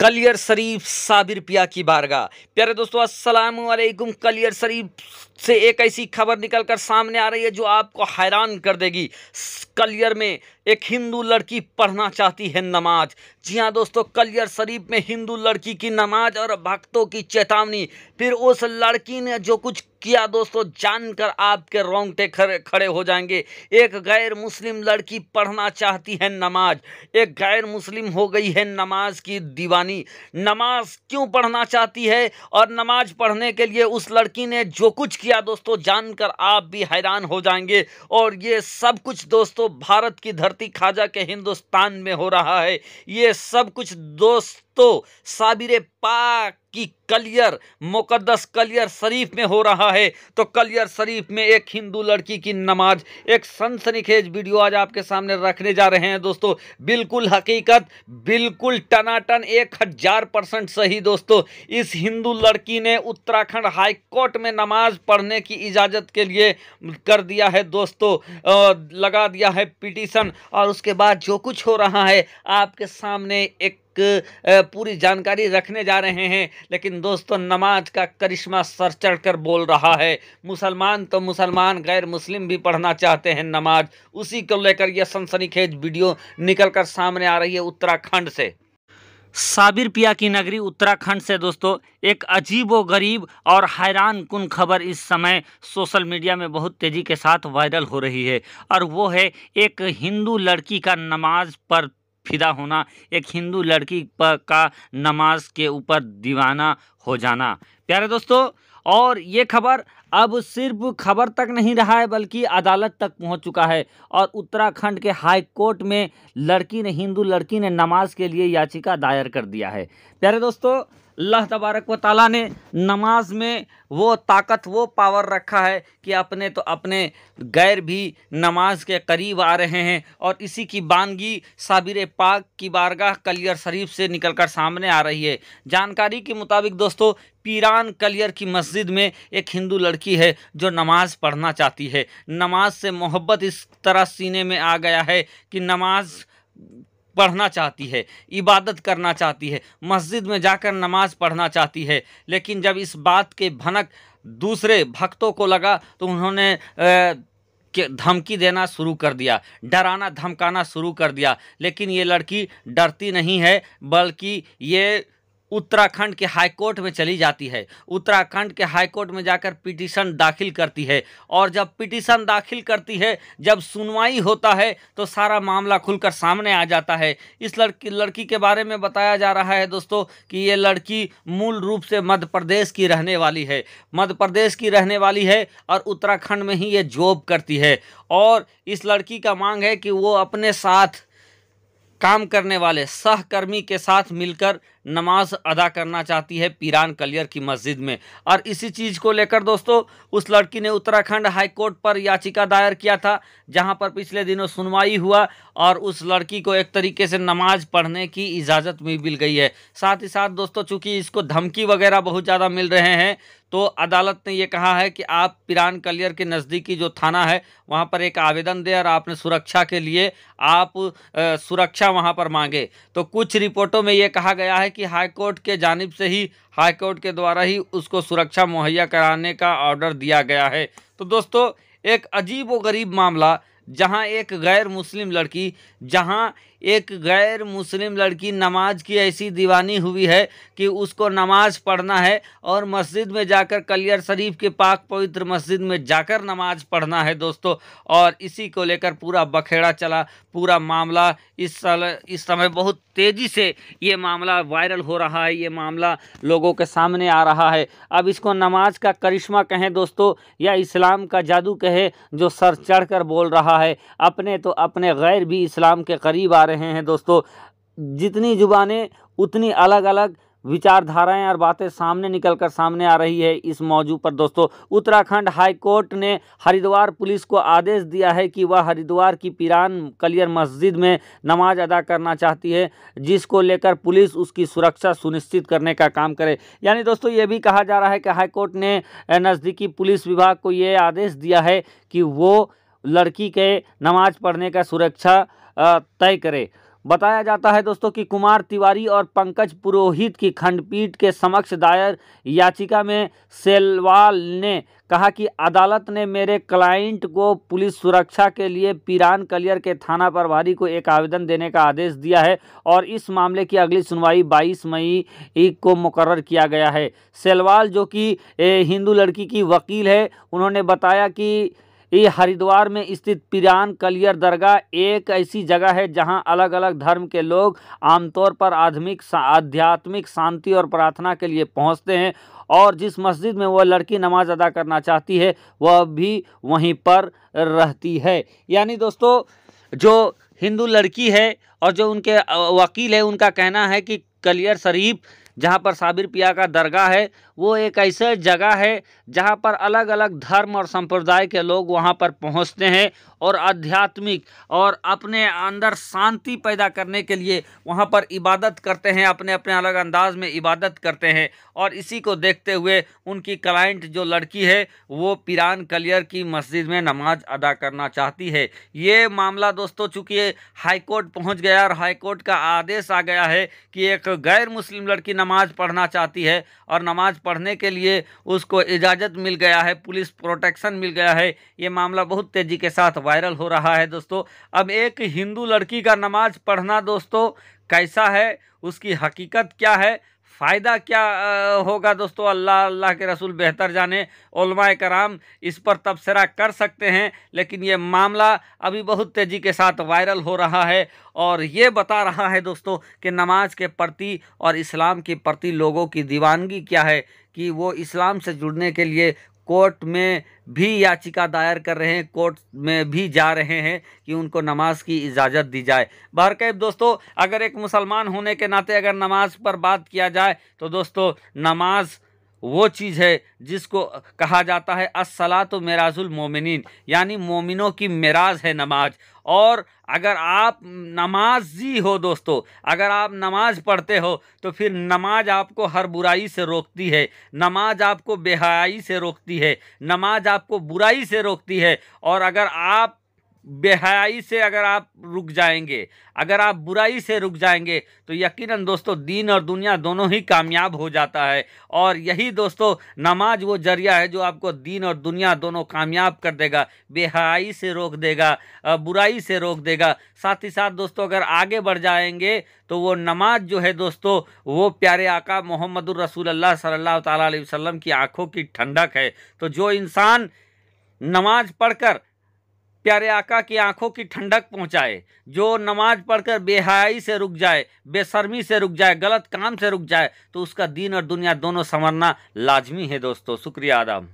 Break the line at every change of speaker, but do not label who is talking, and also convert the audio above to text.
कलियर शरीफ साबिर पिया की बारगाह प्यारे दोस्तों अस्सलाम वालेकुम कलियर शरीफ से एक ऐसी खबर निकलकर सामने आ रही है जो आपको हैरान कर देगी कलियर में एक हिंदू लड़की पढ़ना चाहती है नमाज जी हाँ दोस्तों कलियर शरीफ में हिंदू लड़की की नमाज और भक्तों की चेतावनी फिर उस लड़की ने जो कुछ किया दोस्तों जानकर आपके रोंगटे खड़े हो जाएंगे एक गैर मुस्लिम लड़की पढ़ना चाहती है नमाज एक गैर मुस्लिम हो गई है नमाज की दीवानी नमाज क्यों पढ़ना चाहती है और नमाज पढ़ने के लिए उस लड़की ने जो कुछ किया दोस्तों जानकर आप भी हैरान हो जाएंगे और ये सब कुछ दोस्तों भारत की धरती खाजा के हिंदुस्तान में हो रहा है ये सब कुछ दोस्त तो साबिर पाक की कलियर मुक़दस कलियर शरीफ में हो रहा है तो कलियर शरीफ में एक हिंदू लड़की की नमाज एक सनसनीखेज वीडियो आज आपके सामने रखने जा रहे हैं दोस्तों बिल्कुल हकीकत बिल्कुल टनाटन एक हज़ार परसेंट सही दोस्तों इस हिंदू लड़की ने उत्तराखंड हाई कोर्ट में नमाज पढ़ने की इजाज़त के लिए कर दिया है दोस्तों लगा दिया है पिटीशन और उसके बाद जो कुछ हो रहा है आपके सामने एक पूरी जानकारी रखने जा रहे हैं लेकिन दोस्तों नमाज का करिश्मा सर चढ़कर बोल रहा है मुसलमान तो मुसलमान गैर मुस्लिम भी पढ़ना चाहते हैं नमाज उसी को लेकर यह सनसनीखेज वीडियो निकल कर सामने आ रही है उत्तराखंड से साबिर पिया की नगरी उत्तराखंड से दोस्तों एक अजीब व गरीब और हैरान कन खबर इस समय सोशल मीडिया में बहुत तेज़ी के साथ वायरल हो रही है और वो है एक हिंदू लड़की का नमाज पर फिदा होना एक हिंदू लड़की पर का नमाज के ऊपर दीवाना हो जाना प्यारे दोस्तों और ये खबर अब सिर्फ खबर तक नहीं रहा है बल्कि अदालत तक पहुंच चुका है और उत्तराखंड के हाई कोर्ट में लड़की ने हिंदू लड़की ने नमाज के लिए याचिका दायर कर दिया है प्यारे दोस्तों अल्लाह तबारक व ताली ने नमाज में वो ताकत वो पावर रखा है कि अपने तो अपने गैर भी नमाज के करीब आ रहे हैं और इसी की बानगी साबिर पाक की बारगाह कलियर शरीफ से निकलकर सामने आ रही है जानकारी के मुताबिक दोस्तों पीरान कलियर की मस्जिद में एक हिंदू लड़की है जो नमाज पढ़ना चाहती है नमाज से मोहब्बत इस तरह सीने में आ गया है कि नमाज पढ़ना चाहती है इबादत करना चाहती है मस्जिद में जाकर नमाज पढ़ना चाहती है लेकिन जब इस बात के भनक दूसरे भक्तों को लगा तो उन्होंने के धमकी देना शुरू कर दिया डराना धमकाना शुरू कर दिया लेकिन ये लड़की डरती नहीं है बल्कि ये उत्तराखंड के हाईकोर्ट में चली जाती है उत्तराखंड के हाईकोर्ट में जाकर पिटीशन दाखिल करती है और जब पिटीशन दाखिल करती है जब सुनवाई होता है तो सारा मामला खुलकर सामने आ जाता है इस लड़की लड़की के बारे में बताया जा रहा है दोस्तों कि ये लड़की मूल रूप से मध्य प्रदेश की रहने वाली है मध्य प्रदेश की रहने वाली है और उत्तराखंड में ही ये जॉब करती है और इस लड़की का मांग है कि वो अपने साथ काम करने वाले सहकर्मी के साथ मिलकर नमाज अदा करना चाहती है पीरान कलियर की मस्जिद में और इसी चीज़ को लेकर दोस्तों उस लड़की ने उत्तराखंड हाईकोर्ट पर याचिका दायर किया था जहां पर पिछले दिनों सुनवाई हुआ और उस लड़की को एक तरीके से नमाज पढ़ने की इजाज़त भी मिल गई है साथ ही साथ दोस्तों चूँकि इसको धमकी वगैरह बहुत ज़्यादा मिल रहे हैं तो अदालत ने ये कहा है कि आप पिरान कलियर के नज़दीकी जो थाना है वहाँ पर एक आवेदन दें और आपने सुरक्षा के लिए आप सुरक्षा वहाँ पर मांगे तो कुछ रिपोर्टों में ये कहा गया है कि कि हाईकोर्ट के जानिब से ही हाईकोर्ट के द्वारा ही उसको सुरक्षा मुहैया कराने का ऑर्डर दिया गया है तो दोस्तों एक अजीब व गरीब मामला जहां एक गैर मुस्लिम लड़की जहां एक गैर मुस्लिम लड़की नमाज की ऐसी दीवानी हुई है कि उसको नमाज पढ़ना है और मस्जिद में जाकर कलियर शरीफ के पाक पवित्र मस्जिद में जाकर नमाज पढ़ना है दोस्तों और इसी को लेकर पूरा बखेड़ा चला पूरा मामला इस साल इस समय बहुत तेज़ी से ये मामला वायरल हो रहा है ये मामला लोगों के सामने आ रहा है अब इसको नमाज का करिश्मा कहें दोस्तों या इस्लाम का जादू कहे जो सर चढ़ बोल रहा है अपने तो अपने गैर भी इस्लाम के करीब आ रहे हैं दोस्तों जितनी जुबानें उतनी अलग अलग विचारधाराएं और बातें सामने निकलकर सामने आ रही है इस मौजू पर दोस्तों उत्तराखंड हाई कोर्ट ने हरिद्वार पुलिस को आदेश दिया है कि वह हरिद्वार की पीरान कलियर मस्जिद में नमाज अदा करना चाहती है जिसको लेकर पुलिस उसकी सुरक्षा सुनिश्चित करने का काम करे यानी दोस्तों ये भी कहा जा रहा है कि हाईकोर्ट ने नज़दीकी पुलिस विभाग को ये आदेश दिया है कि वो लड़की के नमाज पढ़ने का सुरक्षा तय करे बताया जाता है दोस्तों कि कुमार तिवारी और पंकज पुरोहित की खंडपीठ के समक्ष दायर याचिका में सेलवाल ने कहा कि अदालत ने मेरे क्लाइंट को पुलिस सुरक्षा के लिए पीरान कलियर के थाना प्रभारी को एक आवेदन देने का आदेश दिया है और इस मामले की अगली सुनवाई 22 मई को मुकर्र किया गया है सेलवाल जो कि हिंदू लड़की की वकील है उन्होंने बताया कि ये हरिद्वार में स्थित पिरान कलियर दरगाह एक ऐसी जगह है जहां अलग अलग धर्म के लोग आमतौर पर आधमिक आध्यात्मिक शांति और प्रार्थना के लिए पहुंचते हैं और जिस मस्जिद में वह लड़की नमाज अदा करना चाहती है वह भी वहीं पर रहती है यानी दोस्तों जो हिंदू लड़की है और जो उनके वकील है उनका कहना है कि कलियर शरीफ जहाँ पर साबिर पिया का दरगाह है वो एक ऐसे जगह है जहाँ पर अलग अलग धर्म और संप्रदाय के लोग वहाँ पर पहुँचते हैं और आध्यात्मिक और अपने अंदर शांति पैदा करने के लिए वहाँ पर इबादत करते हैं अपने अपने अलग अंदाज में इबादत करते हैं और इसी को देखते हुए उनकी क्लाइंट जो लड़की है वो पिरान कलियर की मस्जिद में नमाज अदा करना चाहती है ये मामला दोस्तों चूँकि हाईकोर्ट पहुँच गया और हाईकोर्ट का आदेश आ गया है कि एक गैर मुस्लिम लड़की नमाज पढ़ना चाहती है और नमाज पढ़ पढ़ने के लिए उसको इजाज़त मिल गया है पुलिस प्रोटेक्शन मिल गया है ये मामला बहुत तेज़ी के साथ वायरल हो रहा है दोस्तों अब एक हिंदू लड़की का नमाज पढ़ना दोस्तों कैसा है उसकी हकीकत क्या है फ़ायदा क्या होगा दोस्तों अल्लाह अल्लाह के रसूल बेहतर जाने कराम इस पर तबसरा कर सकते हैं लेकिन ये मामला अभी बहुत तेज़ी के साथ वायरल हो रहा है और ये बता रहा है दोस्तों कि नमाज के प्रति और इस्लाम के प्रति लोगों की दीवानगी क्या है कि वो इस्लाम से जुड़ने के लिए कोर्ट में भी याचिका दायर कर रहे हैं कोर्ट में भी जा रहे हैं कि उनको नमाज की इजाज़त दी जाए बहरकैब दोस्तों अगर एक मुसलमान होने के नाते अगर नमाज पर बात किया जाए तो दोस्तों नमाज़ वो चीज़ है जिसको कहा जाता है असला तो मराजुल मोमिन यानी मोमिनों की मराज है नमाज और अगर आप नमाजी हो दोस्तों अगर आप नमाज पढ़ते हो तो फिर नमाज आपको हर बुराई से रोकती है नमाज आपको बेहयाई से रोकती है नमाज आपको बुराई से रोकती है और अगर आप बेहयाई से अगर आप रुक जाएंगे अगर आप बुराई से रुक जाएंगे तो यकीनन दोस्तों दीन और दुनिया दोनों ही कामयाब हो जाता है और यही दोस्तों नमाज वो जरिया है जो आपको दीन और दुनिया दोनों कामयाब कर देगा बेहयाई से रोक देगा बुराई से रोक देगा साथ ही साथ दोस्तों अगर आगे बढ़ जाएंगे तो वो नमाज जो है दोस्तों वो प्यारे आका मोहम्मद रसूल सल्ला तसलम की आँखों की ठंडक है तो जो इंसान नमाज पढ़कर प्यारे आका की आंखों की ठंडक पहुंचाए जो नमाज पढ़कर बेहयाई से रुक जाए बेशर्मी से रुक जाए गलत काम से रुक जाए तो उसका दीन और दुनिया दोनों संवरना लाजमी है दोस्तों शुक्रिया आदम